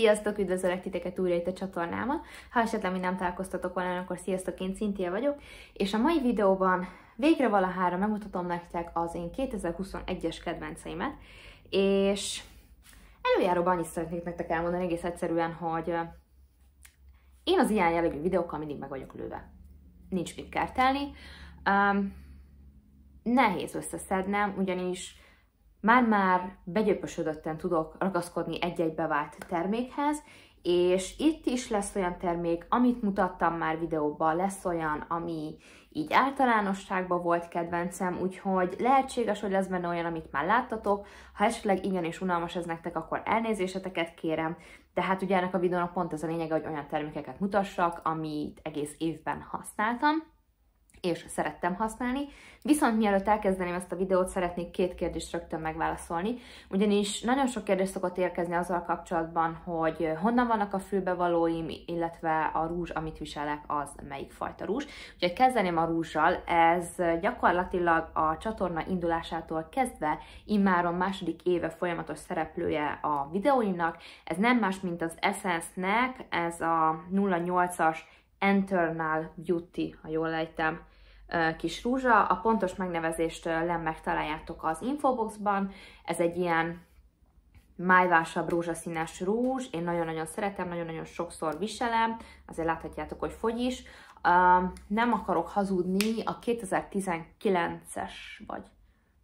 Sziasztok, üdvözöllek titeket újra itt a csatornáma. Ha esetleg mi nem találkoztatok volna, akkor sziasztok, én Cintia vagyok, és a mai videóban végre valahára megmutatom nektek az én 2021-es kedvenceimet, és előjáróban annyit szeretnék nektek elmondani egész egyszerűen, hogy én az ilyen jellegű videókkal mindig meg vagyok lőve. Nincs mit kertelni. Um, nehéz összeszednem, ugyanis már-már begyöpösödötten tudok ragaszkodni egy-egy bevált termékhez, és itt is lesz olyan termék, amit mutattam már videóban, lesz olyan, ami így általánosságban volt kedvencem, úgyhogy lehetséges, hogy lesz benne olyan, amit már láttatok, ha esetleg igen és unalmas ez nektek, akkor elnézéseteket kérem, de hát ugye ennek a videónak pont ez a lényege, hogy olyan termékeket mutassak, amit egész évben használtam és szerettem használni. Viszont mielőtt elkezdeném ezt a videót, szeretnék két kérdést rögtön megválaszolni, ugyanis nagyon sok kérdés szokott érkezni azzal kapcsolatban, hogy honnan vannak a fülbevalóim, illetve a rúzs, amit viselek, az melyik fajta rúzs. Ugye kezdeném a rúzsal, ez gyakorlatilag a csatorna indulásától kezdve immáron második éve folyamatos szereplője a videóimnak. Ez nem más, mint az Essence-nek, ez a 08-as Internal Beauty, ha jól lejtem, kis rúzsa. A pontos megnevezést nem megtaláljátok az infoboxban. Ez egy ilyen májvásabb rúzsaszínes rúzs, én nagyon-nagyon szeretem, nagyon-nagyon sokszor viselem, azért láthatjátok, hogy fogy is. nem akarok hazudni, a 2019-es, vagy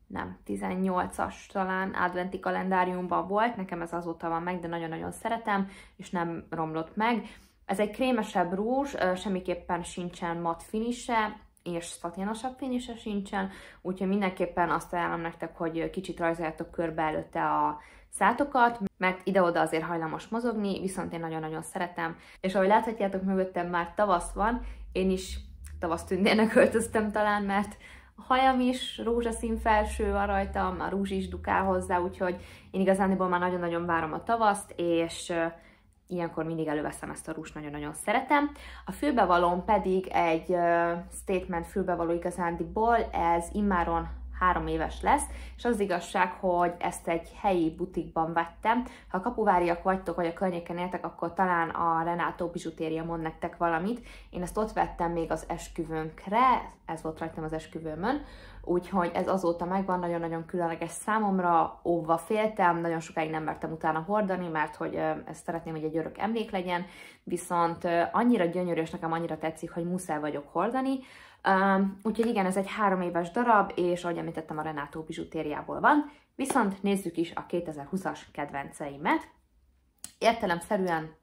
nem, 18-as talán adventi kalendáriumban volt, nekem ez azóta van meg, de nagyon-nagyon szeretem, és nem romlott meg. Ez egy krémesebb rúzs, semmiképpen sincsen mat finise, és szaténosabb finise sincsen, úgyhogy mindenképpen azt ajánlom nektek, hogy kicsit rajzoljátok körbe előtte a szátokat, mert ide-oda azért hajlamos mozogni, viszont én nagyon-nagyon szeretem. És ahogy láthatjátok, mögöttem már tavasz van, én is tavasz tündének öltöztem talán, mert a hajam is rózsaszín felső van rajtam, a rúzs is dukál hozzá, úgyhogy én igazániból már nagyon-nagyon várom a tavaszt, és ilyenkor mindig előveszem ezt a rúst, nagyon-nagyon szeretem. A fülbevalón pedig egy uh, statement fülbevaló igazándiból, ez immáron három éves lesz, és az igazság, hogy ezt egy helyi butikban vettem. Ha kapuváriak vagytok, vagy a környéken éltek, akkor talán a Renato Bizsutéria mond nektek valamit. Én ezt ott vettem még az esküvőnkre, ez volt rajtam az esküvőmön, úgyhogy ez azóta megvan, nagyon-nagyon különleges számomra, óvva féltem, nagyon sokáig nem mertem utána hordani, mert hogy ezt szeretném, hogy egy örök emlék legyen, viszont annyira gyönyörű, és nekem annyira tetszik, hogy muszáj vagyok hordani, úgyhogy igen, ez egy három éves darab, és ahogy említettem, a Renátó bizsutériából van. Viszont nézzük is a 2020-as kedvenceimet. Értelemszerűen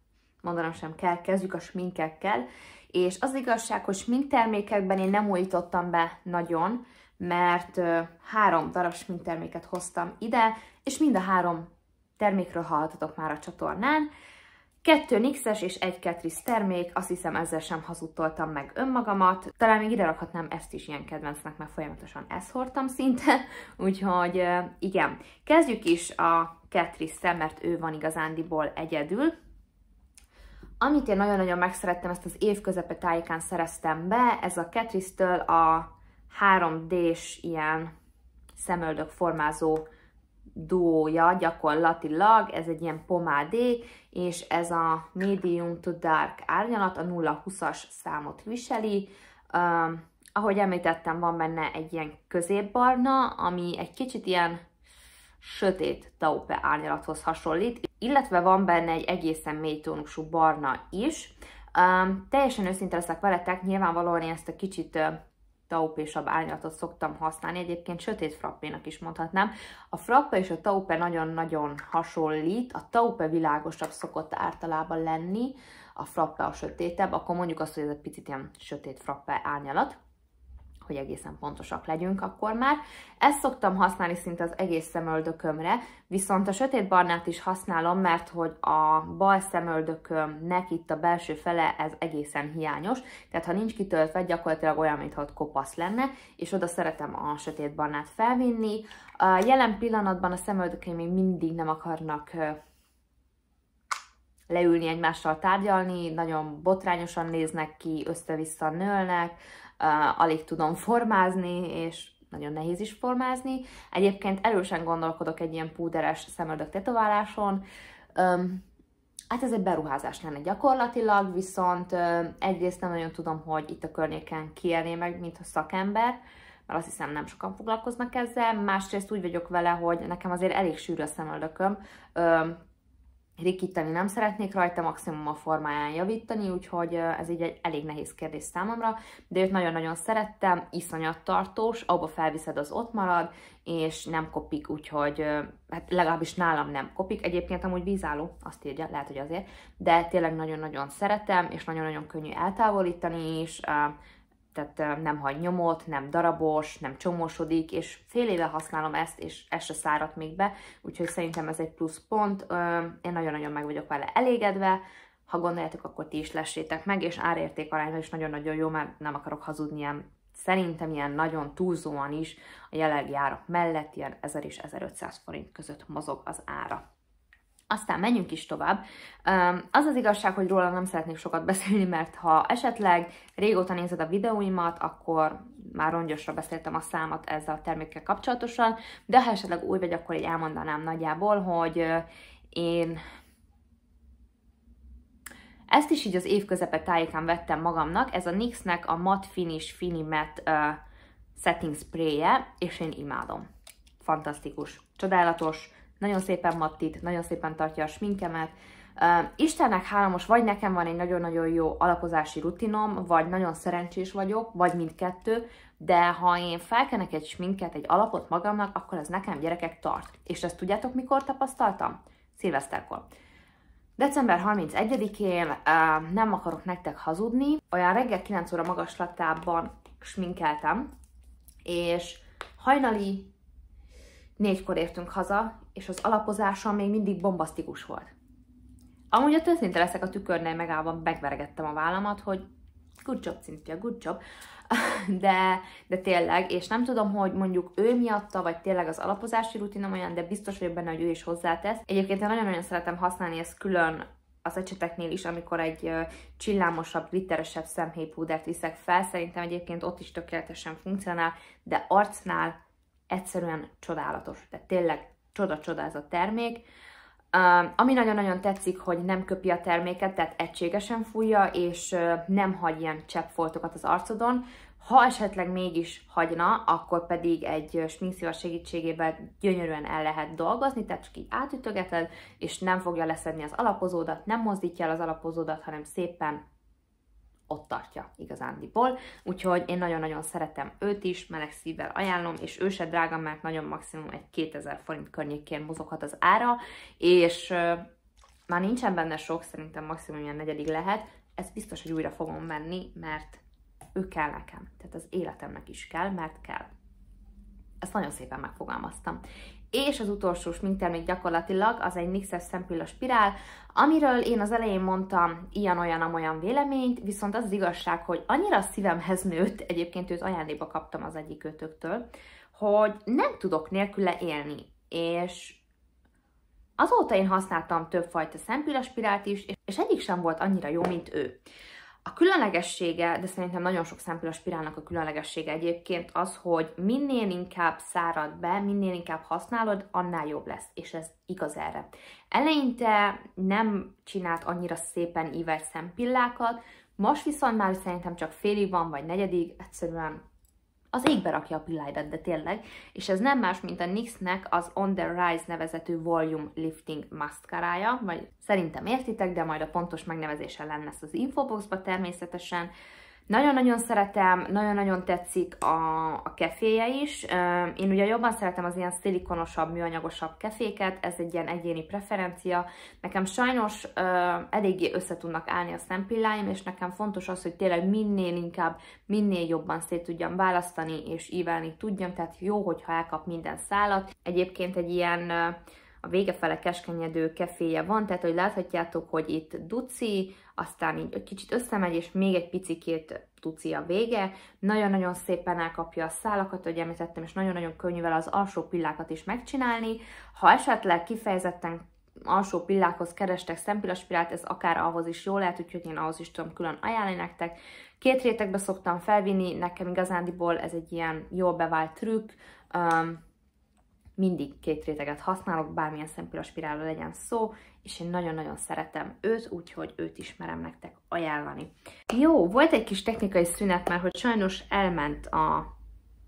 mondanom sem kell, kezdjük a sminkekkel, és az igazság, hogy sminktermékekben én nem újítottam be nagyon, mert három darab sminkterméket hoztam ide, és mind a három termékről hallhatatok már a csatornán, Kettő Nixes és egy Catrice termék, azt hiszem ezzel sem hazudtoltam meg önmagamat. Talán még ide rakhatnám ezt is ilyen kedvencnek, mert folyamatosan ezt hordtam szinte. Úgyhogy igen, kezdjük is a catrice mert ő van igazándiból egyedül. Amit én nagyon-nagyon megszerettem, ezt az év közepe tájékán szereztem be, ez a catrice a 3D-s ilyen szemöldök formázó duója gyakorlatilag, ez egy ilyen pomádé, és ez a medium to dark árnyalat a 0,20-as számot viseli. Uh, ahogy említettem, van benne egy ilyen középbarna, ami egy kicsit ilyen sötét taupe árnyalathoz hasonlít, illetve van benne egy egészen mély tónusú barna is. Um, teljesen őszinte leszek veletek, nyilvánvalóan én ezt a kicsit taupésabb árnyalatot szoktam használni, egyébként sötét frappénak is mondhatnám. A frappe és a taupe nagyon-nagyon hasonlít, a taupe világosabb szokott általában lenni, a frappe a sötétebb, akkor mondjuk azt, hogy ez egy picit ilyen sötét frappe árnyalat hogy egészen pontosak legyünk akkor már. Ezt szoktam használni szinte az egész szemöldökömre, viszont a sötét barnát is használom, mert hogy a bal szemöldökömnek itt a belső fele ez egészen hiányos, tehát ha nincs kitöltve, gyakorlatilag olyan, mintha ott kopasz lenne, és oda szeretem a sötét barnát felvinni. A jelen pillanatban a szemöldökém még mindig nem akarnak leülni egymással tárgyalni, nagyon botrányosan néznek ki, össze-vissza nőlnek, uh, alig tudom formázni, és nagyon nehéz is formázni. Egyébként erősen gondolkodok egy ilyen púderes szemöldök tetováláson. Um, hát ez egy beruházás lenne gyakorlatilag, viszont um, egyrészt nem nagyon tudom, hogy itt a környéken kielné meg, mint a szakember, mert azt hiszem nem sokan foglalkoznak ezzel. Másrészt úgy vagyok vele, hogy nekem azért elég sűrű a szemöldököm, um, rikíteni nem szeretnék rajta, maximum a formáján javítani, úgyhogy ez így egy elég nehéz kérdés számomra, de őt nagyon-nagyon szerettem, iszonyat tartós, abba felviszed az ott marad, és nem kopik, úgyhogy hát legalábbis nálam nem kopik, egyébként amúgy vízálló, azt írja, lehet, hogy azért, de tényleg nagyon-nagyon szeretem, és nagyon-nagyon könnyű eltávolítani és tehát nem hagy nyomot, nem darabos, nem csomósodik, és fél éve használom ezt, és ez se száradt még be, úgyhogy szerintem ez egy plusz pont, én nagyon-nagyon meg vagyok vele elégedve, ha gondoljátok, akkor ti is lessétek meg, és árérték arányban is nagyon-nagyon jó, mert nem akarok hazudni ilyen, szerintem ilyen nagyon túlzóan is a jelenlegi árak mellett ilyen 1000 és 1500 forint között mozog az ára. Aztán menjünk is tovább. Az az igazság, hogy róla nem szeretnék sokat beszélni, mert ha esetleg régóta nézed a videóimat, akkor már rongyosra beszéltem a számot ezzel a termékkel kapcsolatosan, de ha esetleg új vagy, akkor így elmondanám nagyjából, hogy én ezt is így az év közepe tájékán vettem magamnak, ez a NYX-nek a Matte Finish Fini Matte uh, Setting Spray-je, és én imádom. Fantasztikus, csodálatos, nagyon szépen mattít, nagyon szépen tartja a sminkemet, Istennek hála most vagy nekem van egy nagyon-nagyon jó alapozási rutinom, vagy nagyon szerencsés vagyok, vagy mindkettő, de ha én felkenek egy sminket, egy alapot magamnak, akkor ez nekem gyerekek tart. És ezt tudjátok, mikor tapasztaltam? Szilveszterkor. December 31-én nem akarok nektek hazudni, olyan reggel 9 óra magaslatában sminkeltem, és hajnali Négykor értünk haza, és az alapozása még mindig bombasztikus volt. Amúgy a őszinte leszek a tükörnél megállva, megveregettem a vállamat, hogy good job, Cynthia, good job. De, de tényleg, és nem tudom, hogy mondjuk ő miatta, vagy tényleg az alapozási rutinom olyan, de biztos vagyok benne, hogy ő is hozzátesz. Egyébként én nagyon-nagyon szeretem használni ezt külön az ecseteknél is, amikor egy csillámosabb, glitteresebb szemhéjpúdert viszek fel, szerintem egyébként ott is tökéletesen funkcionál, de arcnál egyszerűen csodálatos. Tehát tényleg csoda-csoda ez a termék. ami nagyon-nagyon tetszik, hogy nem köpi a terméket, tehát egységesen fújja, és nem hagy ilyen cseppfoltokat az arcodon. Ha esetleg mégis hagyna, akkor pedig egy sminkszivar segítségével gyönyörűen el lehet dolgozni, tehát csak így átütögeted, és nem fogja leszedni az alapozódat, nem mozdítja el az alapozódat, hanem szépen ott tartja igazándiból. Úgyhogy én nagyon-nagyon szeretem őt is, meleg szívvel ajánlom, és ő se drága, mert nagyon maximum egy 2000 forint környékén mozoghat az ára, és már nincsen benne sok, szerintem maximum ilyen negyedik lehet, ez biztos, hogy újra fogom venni, mert ő kell nekem. Tehát az életemnek is kell, mert kell. Ezt nagyon szépen megfogalmaztam és az utolsó még gyakorlatilag az egy nixes es szempilla spirál, amiről én az elején mondtam ilyen-olyan-amolyan véleményt, viszont az, az igazság, hogy annyira a szívemhez nőtt, egyébként őt ajándéba kaptam az egyik őtöktől, hogy nem tudok nélküle élni, és azóta én használtam többfajta szempillaspirált is, és egyik sem volt annyira jó, mint ő. A különlegessége, de szerintem nagyon sok szempül a spirálnak a különlegessége egyébként az, hogy minél inkább szárad be, minél inkább használod, annál jobb lesz, és ez igaz erre. Eleinte nem csinált annyira szépen ívelt szempillákat, most viszont már szerintem csak félig van, vagy negyedig, egyszerűen az égbe rakja a pilláidat, de tényleg. És ez nem más, mint a NYX-nek az On The Rise nevezetű Volume Lifting maszkarája, vagy szerintem értitek, de majd a pontos megnevezése lenne az infoboxba természetesen. Nagyon-nagyon szeretem, nagyon-nagyon tetszik a, a keféje is. Én ugye jobban szeretem az ilyen szilikonosabb, műanyagosabb keféket, ez egy ilyen egyéni preferencia. Nekem sajnos eléggé össze tudnak állni a szempilláim, és nekem fontos az, hogy tényleg minél inkább, minél jobban szét tudjam választani, és ívelni tudjam, tehát jó, hogyha elkap minden szálat. Egyébként egy ilyen a vége fele keskenyedő keféje van, tehát hogy láthatjátok, hogy itt duci, aztán így egy kicsit összemegy, és még egy picikét duci a vége. Nagyon-nagyon szépen elkapja a szálakat, ahogy említettem, és nagyon-nagyon könnyű vele az alsó pillákat is megcsinálni. Ha esetleg kifejezetten alsó pillákhoz kerestek szempillaspirát, ez akár ahhoz is jó lehet, úgyhogy én ahhoz is tudom külön ajánlani nektek. Két rétegbe szoktam felvinni, nekem igazándiból ez egy ilyen jól bevált trükk, um, mindig két réteget használok, bármilyen spirálra legyen szó, és én nagyon-nagyon szeretem őt, úgyhogy őt ismerem nektek ajánlani. Jó, volt egy kis technikai szünet, mert hogy sajnos elment a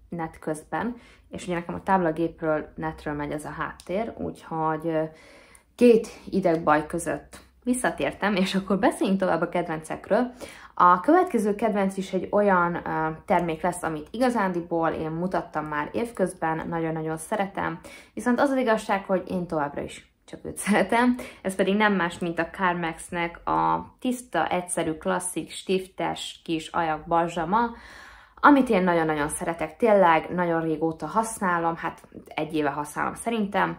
net közben, és ugye nekem a táblagépről, netről megy ez a háttér, úgyhogy két idegbaj között visszatértem, és akkor beszéljünk tovább a kedvencekről. A következő kedvenc is egy olyan termék lesz, amit igazándiból én mutattam már évközben, nagyon-nagyon szeretem, viszont az az igazság, hogy én továbbra is csak őt szeretem. Ez pedig nem más, mint a Carmexnek a tiszta, egyszerű, klasszik, stiftes kis ajak balzsama, amit én nagyon-nagyon szeretek, tényleg nagyon régóta használom, hát egy éve használom szerintem.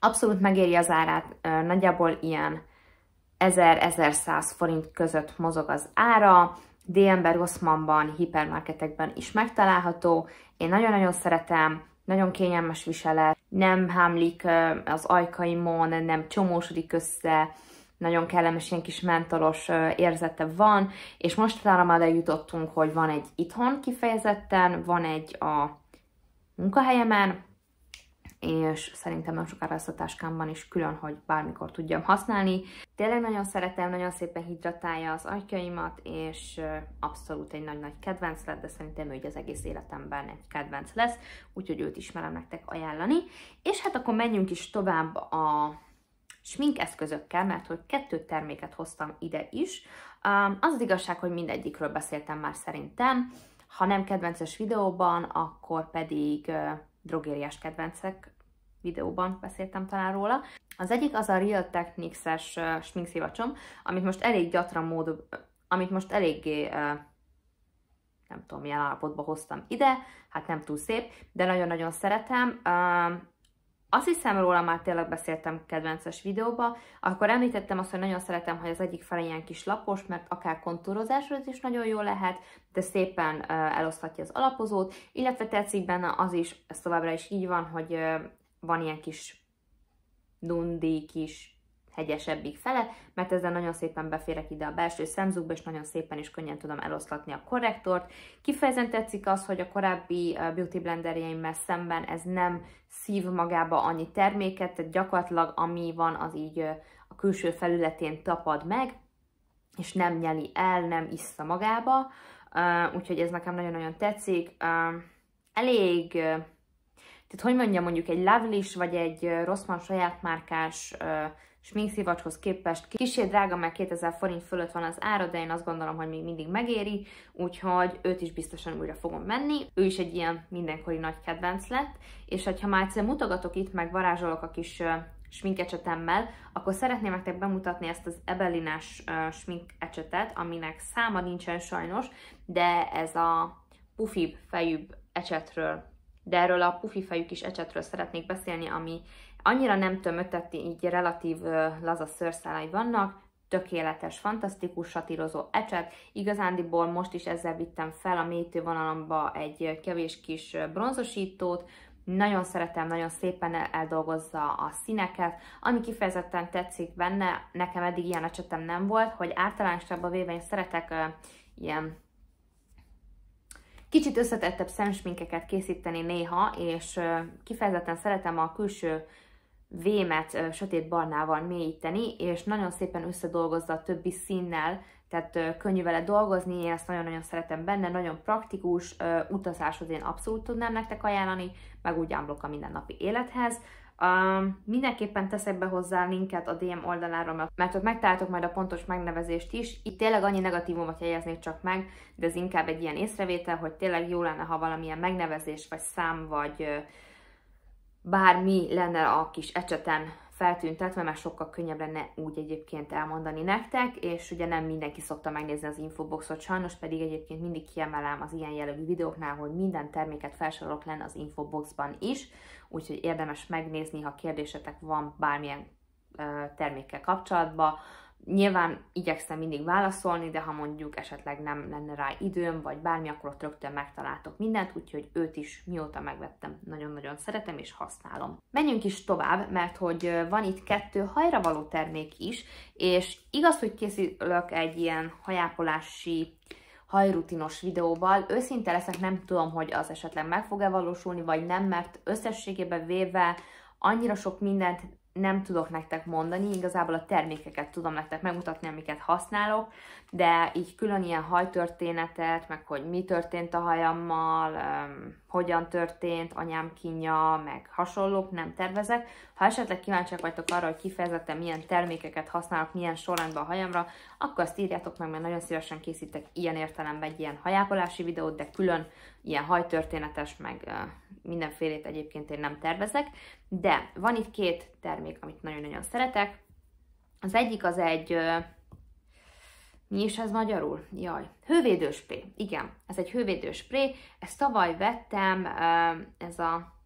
Abszolút megéri az árát, nagyjából ilyen 1000-1100 forint között mozog az ára, DM Bergossmanban, hipermarketekben is megtalálható. Én nagyon-nagyon szeretem, nagyon kényelmes viselet, nem hámlik az ajkaimon, nem csomósodik össze, nagyon kellemes, ilyen kis mentoros érzete van, és most talán már jutottunk, hogy van egy itthon kifejezetten, van egy a munkahelyemen, és szerintem nem sokára lesz a táskámban is külön, hogy bármikor tudjam használni. Tényleg nagyon szeretem, nagyon szépen hidratálja az agyaimat, és abszolút egy nagy-nagy kedvenc lett, de szerintem ő az egész életemben egy kedvenc lesz, úgyhogy őt ismerem nektek ajánlani. És hát akkor menjünk is tovább a sminkeszközökkel, mert hogy kettő terméket hoztam ide is. Az az igazság, hogy mindegyikről beszéltem már szerintem, ha nem kedvences videóban, akkor pedig drogériás kedvencek videóban beszéltem talán róla. Az egyik az a Real Techniques-es uh, sminkszivacsom, amit most elég gyatran mód, amit most eléggé uh, nem tudom, milyen állapotba hoztam ide, hát nem túl szép, de nagyon-nagyon szeretem. Uh, azt hiszem róla már tényleg beszéltem kedvences videóba, akkor említettem azt, hogy nagyon szeretem, hogy az egyik fele ilyen kis lapos, mert akár kontúrozásra is nagyon jó lehet, de szépen eloszthatja az alapozót, illetve tetszik benne az is, ez továbbra is így van, hogy van ilyen kis dundi, kis hegyesebbik fele, mert ezzel nagyon szépen beférek ide a belső szemzugba, és nagyon szépen és könnyen tudom eloszlatni a korrektort. Kifejezetten tetszik az, hogy a korábbi beauty blenderjeimmel szemben ez nem szív magába annyi terméket, tehát gyakorlatilag ami van, az így a külső felületén tapad meg, és nem nyeli el, nem iszta magába, úgyhogy ez nekem nagyon-nagyon tetszik. Elég tehát hogy mondjam, mondjuk egy Lovelish vagy egy Rossmann saját márkás sminkszivacshoz képest kicsit drága, mert 2000 forint fölött van az ára, de én azt gondolom, hogy még mindig megéri, úgyhogy őt is biztosan újra fogom menni. Ő is egy ilyen mindenkori nagy kedvenc lett, és ha már egyszer mutogatok itt, meg varázsolok a kis sminkecsetemmel, akkor szeretném nektek bemutatni ezt az Ebelinás sminkecsetet, aminek száma nincsen sajnos, de ez a pufibb, fejűbb ecsetről de erről a pufi fejű kis ecsetről szeretnék beszélni, ami annyira nem tömötteti, így relatív laza szőrszálai vannak, tökéletes, fantasztikus satírozó ecset. Igazándiból most is ezzel vittem fel a mélytő vonalamba egy kevés kis bronzosítót, nagyon szeretem, nagyon szépen eldolgozza a színeket. Ami kifejezetten tetszik benne, nekem eddig ilyen ecsetem nem volt, hogy általánosságban véve én szeretek ilyen Kicsit összetettebb szemsminkeket készíteni néha, és kifejezetten szeretem a külső vémet sötét barnával mélyíteni, és nagyon szépen összedolgozza a többi színnel, tehát könnyű vele dolgozni, én ezt nagyon-nagyon szeretem benne, nagyon praktikus, utazáshoz én abszolút tudnám nektek ajánlani, meg úgy ámblok a mindennapi élethez. Um, mindenképpen teszek be hozzá linket a DM oldaláról, mert ott megtaláltok majd a pontos megnevezést is. Itt tényleg annyi negatívumot jegyeznék csak meg, de ez inkább egy ilyen észrevétel, hogy tényleg jó lenne, ha valamilyen megnevezés, vagy szám, vagy bármi lenne a kis ecseten feltüntetve, mert sokkal könnyebb lenne úgy egyébként elmondani nektek, és ugye nem mindenki szokta megnézni az infoboxot, sajnos pedig egyébként mindig kiemelem az ilyen jellegű videóknál, hogy minden terméket felsorolok lenne az infoboxban is, úgyhogy érdemes megnézni, ha kérdésetek van bármilyen termékkel kapcsolatban. Nyilván igyekszem mindig válaszolni, de ha mondjuk esetleg nem lenne rá időm, vagy bármi, akkor ott rögtön megtaláltok mindent, úgyhogy őt is mióta megvettem, nagyon-nagyon szeretem és használom. Menjünk is tovább, mert hogy van itt kettő hajravaló termék is, és igaz, hogy készülök egy ilyen hajápolási hajrutinos videóval. Őszinte leszek, nem tudom, hogy az esetleg meg fog-e valósulni, vagy nem, mert összességében véve annyira sok mindent nem tudok nektek mondani, igazából a termékeket tudom nektek megmutatni, amiket használok, de így külön ilyen hajtörténetet, meg hogy mi történt a hajammal, hogyan történt, anyám kinya, meg hasonlók nem tervezek. Ha esetleg kíváncsiak vagytok arra, hogy kifejezetten milyen termékeket használok, milyen sorrendben a hajamra, akkor azt írjátok meg, mert nagyon szívesen készítek ilyen értelemben egy ilyen hajápolási videót, de külön ilyen hajtörténetes, meg mindenfélét egyébként én nem tervezek, de van itt két termék, amit nagyon-nagyon szeretek. Az egyik az egy, mi is ez magyarul? Jaj, Hővédőspré. Igen, ez egy hővédőspré. Ezt tavaly vettem, ez a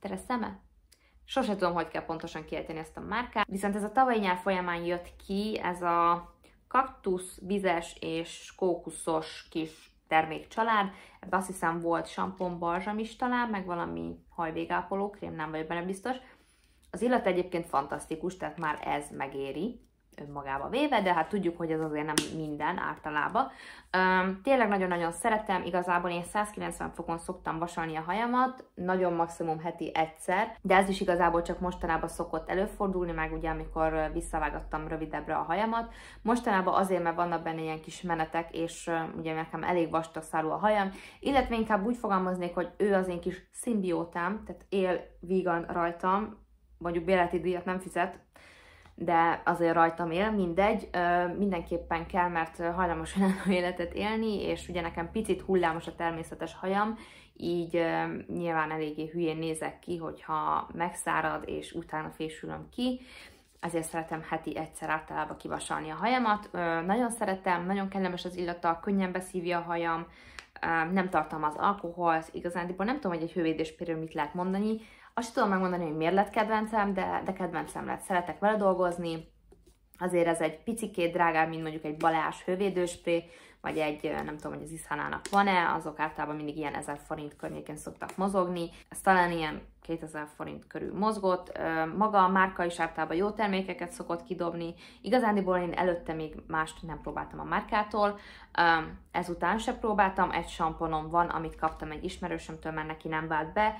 Tereszeme? Sose tudom, hogy kell pontosan kiejteni ezt a márkát. Viszont ez a tavalyi nyár folyamán jött ki, ez a kaktusz, vizes és kókuszos kis termékcsalád. Ebben azt hiszem volt sampon balzsam is talán, meg valami hajvégápoló krém, nem vagyok benne biztos. Az illat egyébként fantasztikus, tehát már ez megéri önmagába véve, de hát tudjuk, hogy ez azért nem minden általában. tényleg nagyon-nagyon szeretem, igazából én 190 fokon szoktam vasalni a hajamat, nagyon maximum heti egyszer, de ez is igazából csak mostanában szokott előfordulni, meg ugye amikor visszavágattam rövidebbre a hajamat. Mostanában azért, mert vannak benne ilyen kis menetek, és ugye nekem elég vastag a hajam, illetve inkább úgy fogalmaznék, hogy ő az én kis szimbiótám, tehát él vígan rajtam, mondjuk béleti díjat nem fizet, de azért rajtam él, mindegy, mindenképpen kell, mert hajlamos olyan életet élni, és ugye nekem picit hullámos a természetes hajam, így nyilván eléggé hülyén nézek ki, hogyha megszárad, és utána fésülöm ki, ezért szeretem heti egyszer általában kivasalni a hajamat. Nagyon szeretem, nagyon kellemes az illata, könnyen beszívja a hajam, nem tartalmaz alkoholt, igazán nem tudom, hogy egy hővédéspéről mit lehet mondani, azt tudom megmondani, hogy miért lett kedvencem, de, de kedvencem lett. Szeretek vele dolgozni, azért ez egy picikét drágább, mint mondjuk egy baleás hővédőspré, vagy egy, nem tudom, hogy az iszhánának van-e, azok általában mindig ilyen 1000 forint környékén szoktak mozogni. Ez talán ilyen 2000 forint körül mozgott. Maga a márka is általában jó termékeket szokott kidobni. Igazándiból én előtte még mást nem próbáltam a márkától. Ezután se próbáltam, egy samponom van, amit kaptam egy ismerősömtől, mert neki nem vált be,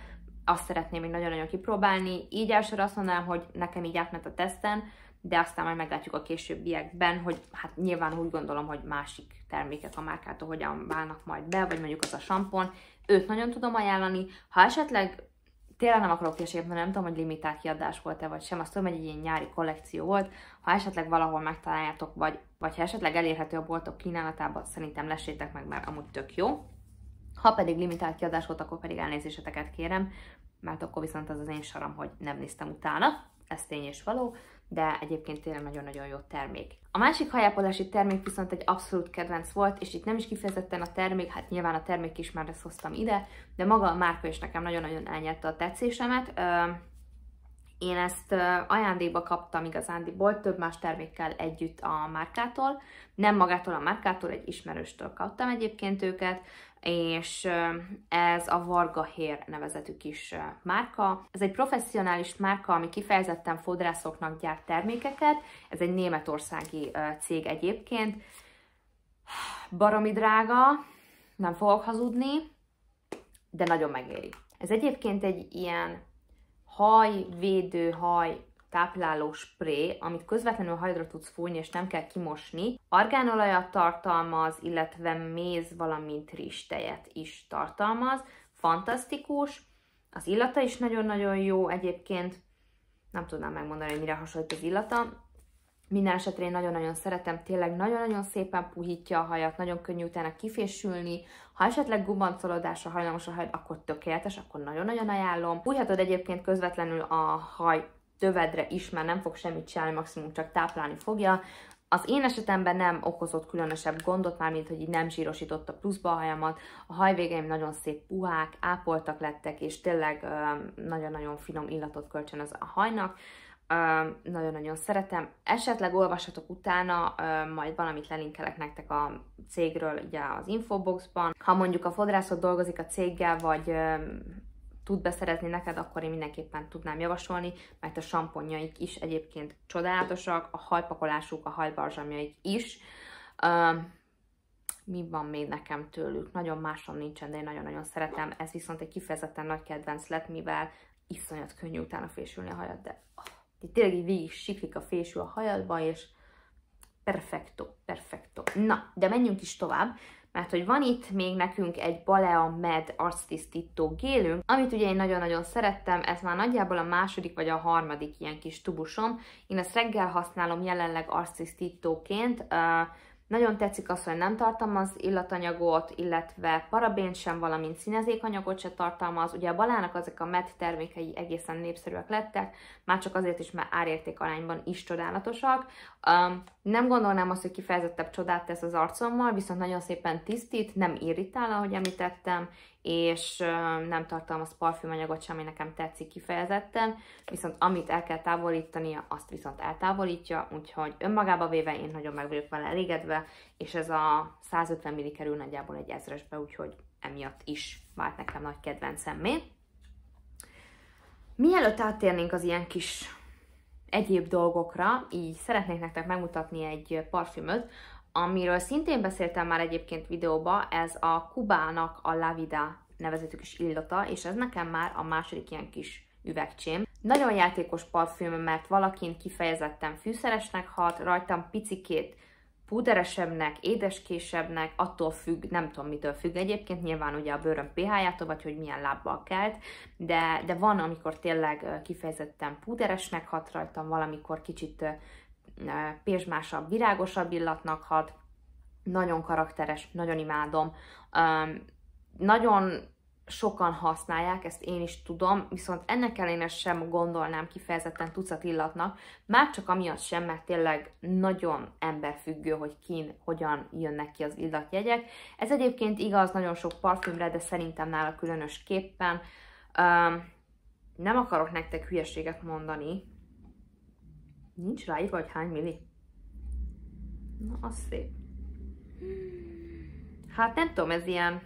azt szeretném még nagyon-nagyon kipróbálni. Így elsőre azt mondanám, hogy nekem így átment a teszten, de aztán majd meglátjuk a későbbiekben, hogy hát nyilván úgy gondolom, hogy másik termékek a márkától hogyan válnak majd be, vagy mondjuk az a sampon. Őt nagyon tudom ajánlani. Ha esetleg tényleg nem akarok később, mert nem tudom, hogy limitált kiadás volt-e vagy sem, azt tudom, hogy egy ilyen nyári kollekció volt. Ha esetleg valahol megtaláljátok, vagy, vagy ha esetleg elérhető a boltok kínálatában, szerintem lesétek meg, mert amúgy tök jó. Ha pedig limitált kiadás volt, akkor pedig elnézéseteket kérem, mert akkor viszont az az én saram, hogy nem néztem utána. Ez tény és való, de egyébként tényleg nagyon-nagyon jó termék. A másik hajápolási termék viszont egy abszolút kedvenc volt, és itt nem is kifejezetten a termék, hát nyilván a termék is már ezt hoztam ide, de maga a márka is nekem nagyon-nagyon elnyerte a tetszésemet. Én ezt ajándékba kaptam igazándiból több más termékkel együtt a márkától, nem magától a márkától, egy ismerőstől kaptam egyébként őket, és ez a Varga Hair nevezetű kis márka. Ez egy professzionális márka, ami kifejezetten fodrászoknak gyárt termékeket, ez egy németországi cég egyébként. Baromi drága, nem fogok hazudni, de nagyon megéri. Ez egyébként egy ilyen hajvédő, haj tápláló spré, amit közvetlenül hajdra tudsz fújni, és nem kell kimosni. Argánolajat tartalmaz, illetve méz, valamint rizstejet is tartalmaz. Fantasztikus, az illata is nagyon-nagyon jó egyébként. Nem tudnám megmondani, hogy mire hasonlít az illata. Minden esetre én nagyon-nagyon szeretem, tényleg nagyon-nagyon szépen puhítja a hajat, nagyon könnyű utána kifésülni. Ha esetleg gubancolódásra hajlamos a hajad, akkor tökéletes, akkor nagyon-nagyon ajánlom. Fújhatod egyébként közvetlenül a haj tövedre is, mert nem fog semmit csinálni, maximum csak táplálni fogja. Az én esetemben nem okozott különösebb gondot, mármint hogy így nem zsírosította pluszba a hajamat. A hajvégeim nagyon szép puhák, ápoltak lettek, és tényleg nagyon-nagyon finom illatot az a hajnak. Nagyon-nagyon szeretem. Esetleg olvashatok utána, majd valamit lelinkelek nektek a cégről ugye az infoboxban. Ha mondjuk a fodrászod dolgozik a céggel, vagy tud beszerezni neked, akkor én mindenképpen tudnám javasolni, mert a samponjaik is egyébként csodálatosak, a hajpakolásuk, a hajbarzsamjaik is. mi van még nekem tőlük? Nagyon másom nincsen, de én nagyon-nagyon szeretem. Ez viszont egy kifejezetten nagy kedvenc lett, mivel iszonyat könnyű utána fésülni a hajat, de... Oh így tényleg így végig siklik a fésű a hajadba, és perfekto, perfekto. Na, de menjünk is tovább, mert hogy van itt még nekünk egy Balea Med arctisztító gélünk, amit ugye én nagyon-nagyon szerettem, ez már nagyjából a második vagy a harmadik ilyen kis tubusom. Én ezt reggel használom jelenleg arctisztítóként, uh, nagyon tetszik az, hogy nem tartalmaz illatanyagot, illetve parabént sem, valamint színezékanyagot se tartalmaz. Ugye a balának ezek a med termékei egészen népszerűek lettek, már csak azért is, mert árérték arányban is csodálatosak. Nem gondolnám azt, hogy kifejezettebb csodát tesz az arcommal, viszont nagyon szépen tisztít, nem irritál, ahogy említettem, és nem tartalmaz parfümanyagot sem, ami nekem tetszik kifejezetten, viszont amit el kell távolítania, azt viszont eltávolítja, úgyhogy önmagába véve én nagyon meg vagyok vele elégedve, és ez a 150 ml kerül nagyjából egy ezresbe, úgyhogy emiatt is vált nekem nagy kedvencemmé. Mielőtt áttérnénk az ilyen kis egyéb dolgokra, így szeretnék nektek megmutatni egy parfümöt, amiről szintén beszéltem már egyébként videóba, ez a Kubának a Lavida nevezetű kis illata, és ez nekem már a második ilyen kis üvegcsém. Nagyon játékos parfüm, mert valakin kifejezetten fűszeresnek hat, rajtam picikét púderesebbnek, édeskésebbnek, attól függ, nem tudom mitől függ egyébként, nyilván ugye a bőröm pH-jától, vagy hogy milyen lábbal kelt, de, de van, amikor tényleg kifejezetten púderesnek hat rajtam, valamikor kicsit pésmásabb, virágosabb illatnak hat, nagyon karakteres, nagyon imádom. Um, nagyon sokan használják, ezt én is tudom, viszont ennek ellenére sem gondolnám kifejezetten tucat illatnak, már csak amiatt sem, mert tényleg nagyon emberfüggő, hogy kin hogyan jönnek ki az illatjegyek. Ez egyébként igaz nagyon sok parfümre, de szerintem nála különösképpen. Um, nem akarok nektek hülyeséget mondani. Nincs rá hogy hány milli? Na, az szép. Hát nem tudom, ez ilyen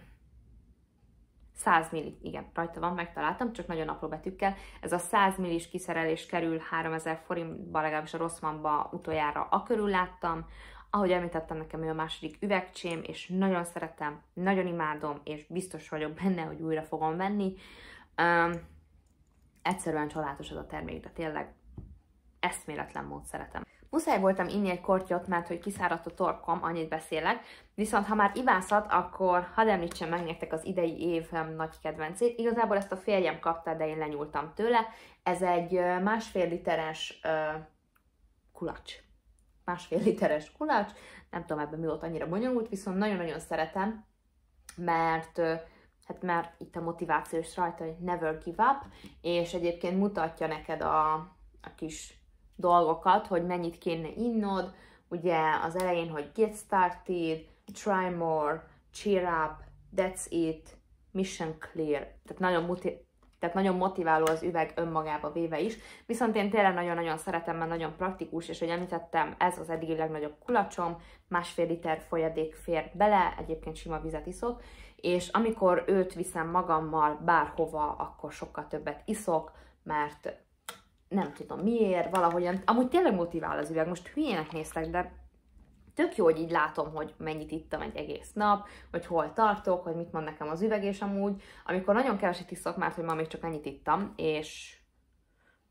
100 milli, igen, rajta van, megtaláltam, csak nagyon apró betűkkel. Ez a 100 millis kiszerelés kerül 3000 forintba, legalábbis a Rosszmanba utoljára a körül láttam. Ahogy említettem, nekem ő a második üvegcsém, és nagyon szeretem, nagyon imádom, és biztos vagyok benne, hogy újra fogom venni. Um, egyszerűen csodálatos ez a termék, de tényleg eszméletlen mód szeretem. Muszáj voltam inni egy kortyot, mert hogy kiszáradt a torkom, annyit beszélek, viszont ha már ivászat, akkor hadd említsem meg nektek az idei év nagy kedvencét. Igazából ezt a férjem kapta, de én lenyúltam tőle. Ez egy másfél literes uh, kulacs. Másfél literes kulacs, nem tudom ebben mi volt annyira bonyolult, viszont nagyon-nagyon szeretem, mert uh, hát már itt a motivációs rajta, hogy never give up, és egyébként mutatja neked a, a kis dolgokat, hogy mennyit kéne innod, ugye az elején, hogy get started, try more, cheer up, that's it, mission clear. Tehát nagyon, muti- tehát nagyon motiváló az üveg önmagába véve is. Viszont én tényleg nagyon-nagyon szeretem, mert nagyon praktikus, és hogy említettem, ez az eddigi legnagyobb kulacsom, másfél liter folyadék fér bele, egyébként sima vizet iszok, és amikor őt viszem magammal bárhova, akkor sokkal többet iszok, mert nem tudom miért, valahogyan, amúgy tényleg motivál az üveg, most hülyének néztek, de tök jó, hogy így látom, hogy mennyit ittam egy egész nap, hogy hol tartok, hogy mit mond nekem az üveg, és amúgy, amikor nagyon keveset iszok, mert hogy ma még csak ennyit ittam, és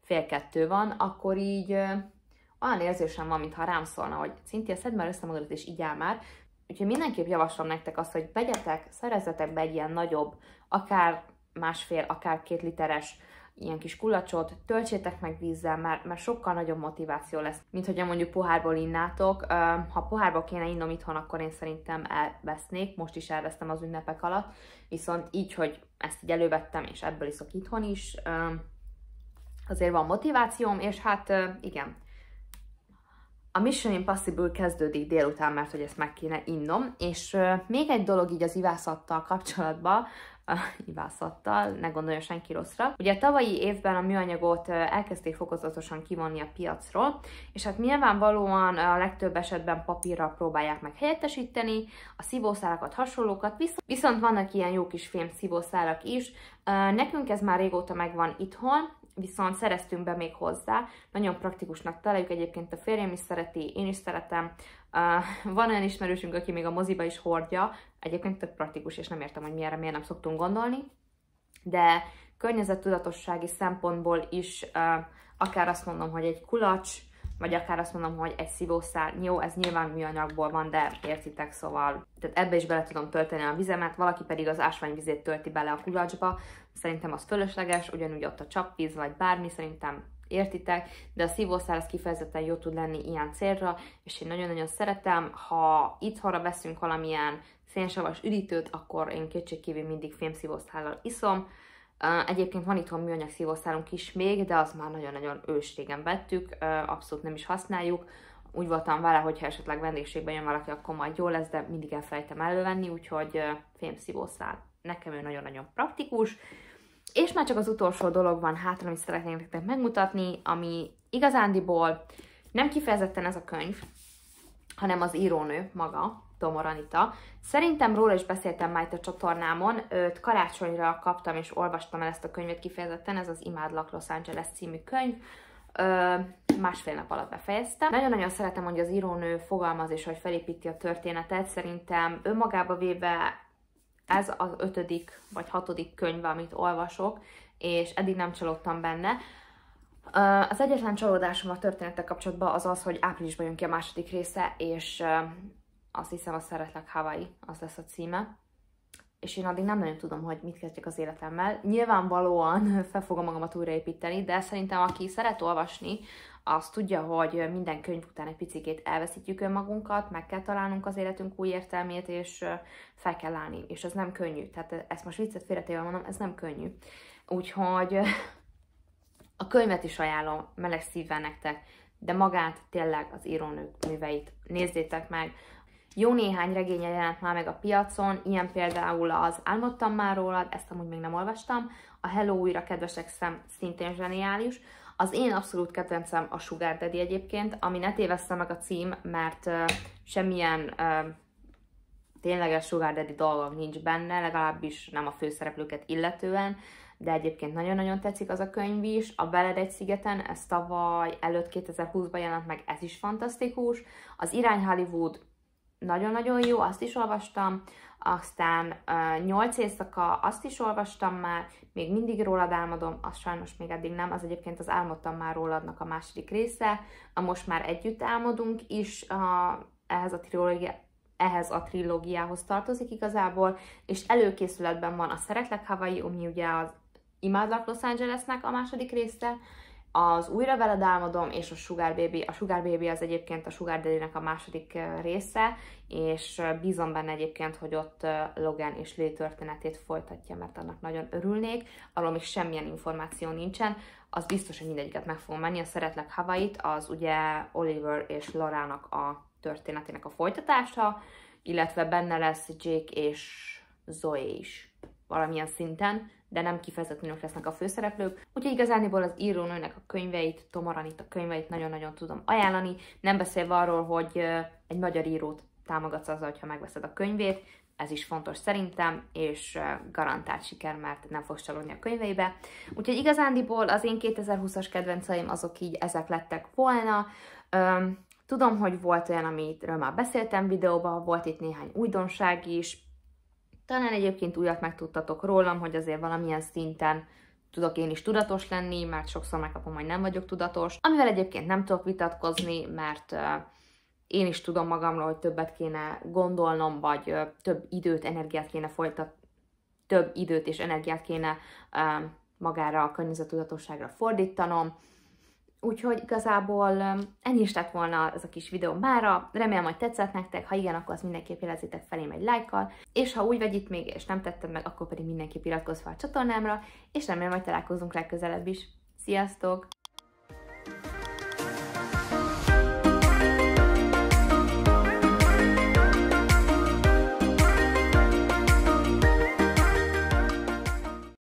fél kettő van, akkor így ö, olyan érzésem van, mintha rám szólna, hogy Cintia, szedd már össze magadat, és áll már. Úgyhogy mindenképp javaslom nektek azt, hogy vegyetek, szerezzetek be egy ilyen nagyobb, akár másfél, akár két literes ilyen kis kulacsot, töltsétek meg vízzel, mert, mert sokkal nagyobb motiváció lesz, mint hogyha mondjuk pohárból innátok. Ha pohárból kéne innom itthon, akkor én szerintem elvesznék, most is elvesztem az ünnepek alatt, viszont így, hogy ezt így elővettem, és ebből iszok itthon is, azért van motivációm, és hát igen, a Mission Impossible kezdődik délután, mert hogy ezt meg kéne innom, és még egy dolog így az ivászattal kapcsolatban, ivászattal, ne gondolja senki rosszra. Ugye a tavalyi évben a műanyagot elkezdték fokozatosan kivonni a piacról, és hát nyilvánvalóan a legtöbb esetben papírral próbálják meg helyettesíteni, a szívószálakat, hasonlókat, viszont, viszont vannak ilyen jó kis fém szívószálak is, Nekünk ez már régóta megvan itthon, viszont szereztünk be még hozzá, nagyon praktikusnak találjuk, egyébként a férjem is szereti, én is szeretem, uh, van olyan ismerősünk, aki még a moziba is hordja, egyébként tök praktikus, és nem értem, hogy mi erre miért nem szoktunk gondolni, de környezettudatossági szempontból is uh, akár azt mondom, hogy egy kulacs, vagy akár azt mondom, hogy egy szívószál, jó, ez nyilván műanyagból van, de értitek, szóval tehát ebbe is bele tudom tölteni a vizemet, valaki pedig az ásványvizét tölti bele a kulacsba, szerintem az fölösleges, ugyanúgy ott a csapvíz, vagy bármi, szerintem értitek, de a szívószál az kifejezetten jó tud lenni ilyen célra, és én nagyon-nagyon szeretem, ha itthonra veszünk valamilyen szénsavas üdítőt, akkor én kétségkívül mindig fémszívószállal iszom, Egyébként van itthon műanyag szívószálunk is még, de azt már nagyon-nagyon őstégen vettük, abszolút nem is használjuk. Úgy voltam vele, hogy ha esetleg vendégségben jön valaki, akkor majd jó lesz, de mindig elfelejtem elővenni, úgyhogy fém szívószál. Nekem ő nagyon-nagyon praktikus. És már csak az utolsó dolog van hátra, amit szeretnék nektek megmutatni, ami igazándiból nem kifejezetten ez a könyv, hanem az írónő maga, Tomoranita. Szerintem róla is beszéltem már itt a csatornámon, őt karácsonyra kaptam és olvastam el ezt a könyvet kifejezetten, ez az Imádlak Los Angeles című könyv. Ö, másfél nap alatt befejeztem. Nagyon-nagyon szeretem, hogy az írónő fogalmaz és hogy felépíti a történetet. Szerintem önmagába véve ez az ötödik vagy hatodik könyve, amit olvasok, és eddig nem csalódtam benne. Az egyetlen csalódásom a történettel kapcsolatban az az, hogy áprilisban jön ki a második része, és azt hiszem a Szeretlek Hawaii, az lesz a címe. És én addig nem nagyon tudom, hogy mit kezdjek az életemmel. Nyilvánvalóan fel fogom magamat újraépíteni, de szerintem aki szeret olvasni, az tudja, hogy minden könyv után egy picikét elveszítjük önmagunkat, meg kell találnunk az életünk új értelmét, és fel kell állni. És ez nem könnyű. Tehát ezt most viccet félretéve mondom, ez nem könnyű. Úgyhogy a könyvet is ajánlom meleg szívvel nektek, de magát tényleg az írónők műveit nézzétek meg, jó néhány regénye jelent már meg a piacon, ilyen például az Álmodtam már rólad, ezt amúgy még nem olvastam, a Hello újra kedvesek szem szintén zseniális, az én abszolút kedvencem a Sugar Daddy egyébként, ami ne tévesztem meg a cím, mert uh, semmilyen uh, tényleges Sugar Daddy dolgom nincs benne, legalábbis nem a főszereplőket illetően, de egyébként nagyon-nagyon tetszik az a könyv is. A Beled egy szigeten, ez tavaly előtt 2020-ban jelent meg, ez is fantasztikus. Az Irány Hollywood nagyon-nagyon jó, azt is olvastam, aztán uh, 8 éjszaka, azt is olvastam már, még mindig rólad álmodom, azt sajnos még eddig nem, az egyébként az álmodtam már róladnak a második része, a most már együtt álmodunk is, a, ehhez a trilógia, ehhez a trilógiához tartozik igazából, és előkészületben van a Szeretlek Hawaii, ami ugye az Imádlak Los Angelesnek a második része, az Újra veled álmodom és a Sugar Baby. A Sugar Baby az egyébként a Sugar daddy a második része, és bízom benne egyébként, hogy ott Logan és Lily történetét folytatja, mert annak nagyon örülnék. Arról még semmilyen információ nincsen, az biztos, hogy mindegyiket meg fogom menni. A Szeretlek Havait az ugye Oliver és Lorának a történetének a folytatása, illetve benne lesz Jake és Zoe is valamilyen szinten de nem kifejezetten ők lesznek a főszereplők. Úgyhogy igazániból az írónőnek a könyveit, Tomaranit a könyveit nagyon-nagyon tudom ajánlani, nem beszélve arról, hogy egy magyar írót támogatsz azzal, hogyha megveszed a könyvét, ez is fontos szerintem, és garantált siker, mert nem fogsz csalódni a könyveibe. Úgyhogy igazándiból az én 2020-as kedvenceim azok így ezek lettek volna. Tudom, hogy volt olyan, amiről már beszéltem videóban, volt itt néhány újdonság is, talán egyébként újat megtudtatok rólam, hogy azért valamilyen szinten tudok én is tudatos lenni, mert sokszor megkapom, hogy nem vagyok tudatos, amivel egyébként nem tudok vitatkozni, mert én is tudom magamról, hogy többet kéne gondolnom, vagy több időt, energiát kéne folytatni, több időt és energiát kéne magára a környezetudatosságra fordítanom, Úgyhogy igazából ennyi is lett volna ez a kis videó mára. Remélem, hogy tetszett nektek, ha igen, akkor azt mindenképp jelezzétek felém egy lájkkal, és ha úgy vagy itt még, és nem tetted meg, akkor pedig mindenképp iratkozz fel a csatornámra, és remélem, hogy találkozunk legközelebb is. Sziasztok!